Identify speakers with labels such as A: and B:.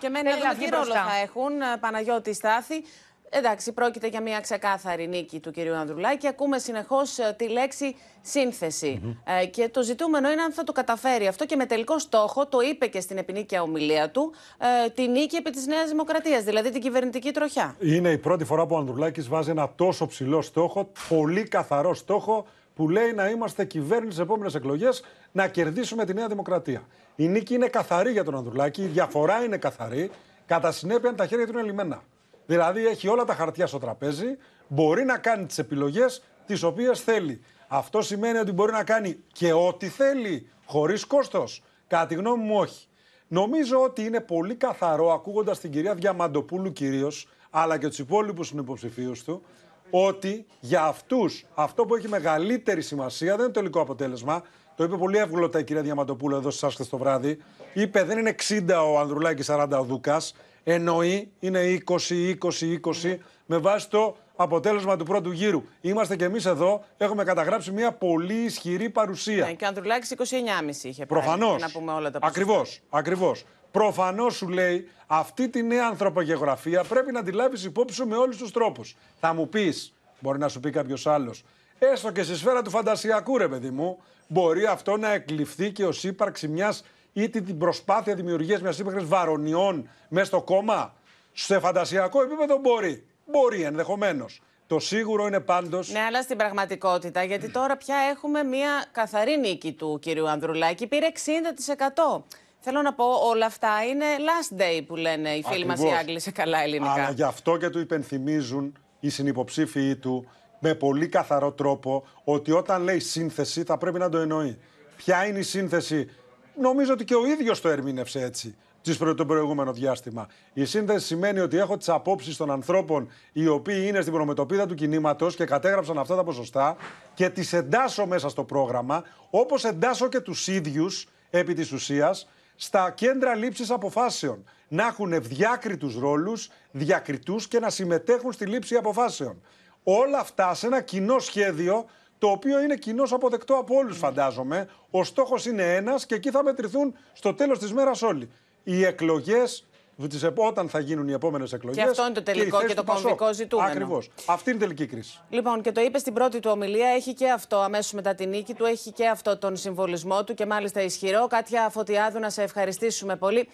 A: Και μένει να δούμε θα έχουν. Ε, Παναγιώτη Στάθη. Εντάξει, πρόκειται για μια ξεκάθαρη νίκη του κυρίου Ανδρουλάκη. Ακούμε συνεχώς ε, τη λέξη ε, και το ζητούμενο είναι αν θα το καταφέρει αυτό και με τελικό στόχο, το είπε και στην επινίκια ομιλία του, τη νίκη επί της Νέας Δημοκρατίας, δηλαδή την κυβερνητική τροχιά.
B: Είναι η πρώτη φορά που ο Ανδρουλάκης βάζει ένα τόσο ψηλό στόχο, πολύ καθαρό στόχο που λέει να είμαστε κυβέρνηση στις επόμενες εκλογές να κερδίσουμε τη Νέα Δημοκρατία. Η νίκη είναι καθαρή για τον Ανδρουλάκη, η διαφορά είναι καθαρή. Κατά συνέπεια, τα χέρια του είναι λιμένα. Δηλαδή, έχει όλα τα χαρτιά στο τραπέζι, μπορεί να κάνει τις επιλογές τις οποίες θέλει. Αυτό σημαίνει ότι μπορεί να κάνει και ό,τι θέλει, χωρίς κόστος. Κατά τη γνώμη μου, όχι. Νομίζω ότι είναι πολύ καθαρό, ακούγοντας την κυρία Διαμαντοπούλου κυρίως, αλλά και τους υπόλοιπους συνυποψηφίους του, ότι για αυτούς αυτό που έχει μεγαλύτερη σημασία δεν είναι το τελικό αποτέλεσμα. Το είπε πολύ εύγλωτα η κυρία Διαμαντοπούλου εδώ στις άσχε το βράδυ. Είπε δεν είναι 60 ο Ανδρουλάκης, 40 ο Δούκας. Εννοεί είναι 20, 20, 20 με βάση το αποτέλεσμα του πρώτου γύρου. Είμαστε κι εμείς εδώ, έχουμε καταγράψει μια πολύ ισχυρή παρουσία. Ναι, και
A: ο Ανδρουλάκης 29,5 είχε πάρει. Προφανώς. Να πούμε όλα τα Ακριβώς.
B: Ακριβώς. Προφανώς σου λέει αυτή τη νέα ανθρωπογεωγραφία πρέπει να τη λάβεις υπόψη σου με όλους τους τρόπους. Θα μου πεις, μπορεί να σου πει κάποιος άλλος, έστω και στη σφαίρα του φαντασιακού, ρε παιδί μου, μπορεί αυτό να εκλειφθεί και ως ύπαρξη μιας ή την προσπάθεια δημιουργίας μιας ύπαρξη βαρονιών μέσα στο κόμμα. Σε φαντασιακό επίπεδο μπορεί. Μπορεί ενδεχομένως. Το σίγουρο είναι πάντως.
A: Ναι, αλλά στην πραγματικότητα, γιατί τώρα πια έχουμε μια καθαρή νίκη του κυρίου Ανδρουλάκη, πήρε 60%. Θέλω να πω, όλα αυτά είναι last day που λένε οι φίλοι μας οι Άγγλοι σε καλά ελληνικά. Αλλά γι'
B: αυτό και του υπενθυμίζουν οι συνυποψήφοι του με πολύ καθαρό τρόπο ότι όταν λέει σύνθεση θα πρέπει να το εννοεί. Ποια είναι η σύνθεση νομίζω ότι και ο ίδιος το ερμήνευσε έτσι το προηγούμενο διάστημα. Η σύνδεση σημαίνει ότι έχω τις απόψεις των ανθρώπων οι οποίοι είναι στην προμετωπίδα του κινήματος και κατέγραψαν αυτά τα ποσοστά και τις εντάσσω μέσα στο πρόγραμμα, όπως εντάσσω και τους ίδιους επί της ουσίας στα κέντρα λήψης αποφάσεων. Να έχουν ευδιάκριτους ρόλους, διακριτούς και να συμμετέχουν στη λήψη αποφάσεων. Όλα αυτά σε ένα κοινό σχέδιο το οποίο είναι κοινό αποδεκτό από όλους, φαντάζομαι. Ο στόχος είναι ένας και εκεί θα μετρηθούν στο τέλος της μέρας όλοι. Οι εκλογές όταν θα γίνουν οι επόμενες εκλογές. Και αυτό είναι το τελικό και, το κομβικό ζητούμενο. Ακριβώς. Αυτή είναι η τελική κρίση.
A: Λοιπόν, και το είπε στην πρώτη του ομιλία, έχει και αυτό αμέσως μετά την νίκη του, έχει και αυτό τον συμβολισμό του και μάλιστα ισχυρό. Κάτια Φωτιάδου, να σε ευχαριστήσουμε πολύ.